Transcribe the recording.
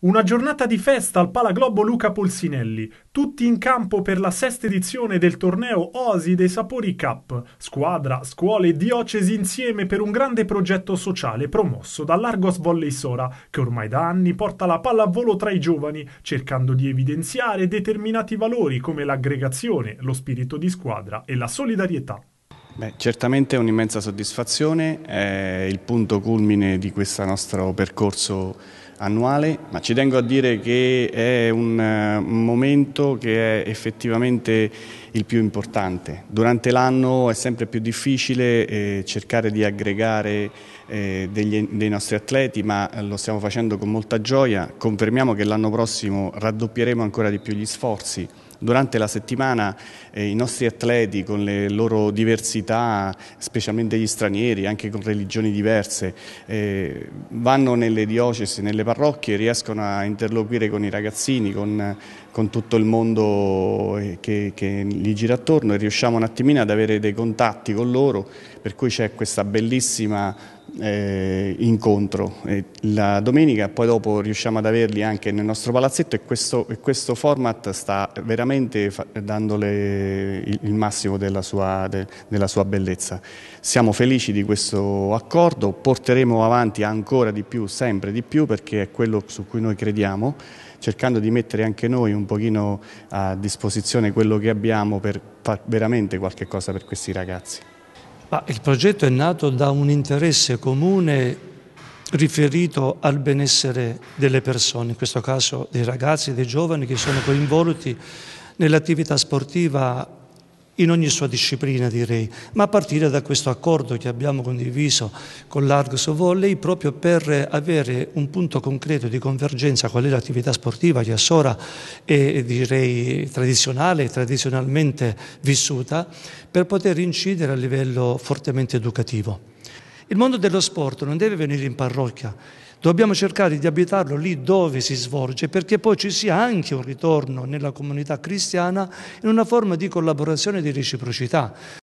Una giornata di festa al Palaglobo Luca Polsinelli, tutti in campo per la sesta edizione del torneo Osi dei Sapori Cup, squadra, scuole e diocesi insieme per un grande progetto sociale promosso dall'Argos Volley Sora, che ormai da anni porta la palla a volo tra i giovani, cercando di evidenziare determinati valori come l'aggregazione, lo spirito di squadra e la solidarietà. Beh, certamente è un'immensa soddisfazione, è il punto culmine di questo nostro percorso annuale, ma ci tengo a dire che è un eh, momento che è effettivamente il più importante. Durante l'anno è sempre più difficile eh, cercare di aggregare eh, degli, dei nostri atleti, ma lo stiamo facendo con molta gioia. Confermiamo che l'anno prossimo raddoppieremo ancora di più gli sforzi Durante la settimana eh, i nostri atleti con le loro diversità, specialmente gli stranieri, anche con religioni diverse, eh, vanno nelle diocesi, nelle parrocchie, riescono a interloquire con i ragazzini, con, con tutto il mondo eh, che, che gli gira attorno e riusciamo un attimino ad avere dei contatti con loro, per cui c'è questa bellissima eh, incontro. E la domenica poi dopo riusciamo ad averli anche nel nostro palazzetto e questo, e questo format sta veramente dando il, il, massimo della sua, de, della sua, bellezza. Siamo felici di questo accordo, porteremo avanti ancora di più, sempre di più, perché è quello su cui noi crediamo, cercando di mettere anche noi un pochino a disposizione quello che abbiamo per fare veramente qualche cosa per questi ragazzi. Ma il progetto è nato da un interesse comune riferito al benessere delle persone, in questo caso dei ragazzi e dei giovani che sono coinvolti nell'attività sportiva in ogni sua disciplina direi, ma a partire da questo accordo che abbiamo condiviso con l'Argus Volley proprio per avere un punto concreto di convergenza qual è l'attività sportiva che a Sora è direi tradizionale e tradizionalmente vissuta per poter incidere a livello fortemente educativo. Il mondo dello sport non deve venire in parrocchia, Dobbiamo cercare di abitarlo lì dove si svolge perché poi ci sia anche un ritorno nella comunità cristiana in una forma di collaborazione e di reciprocità.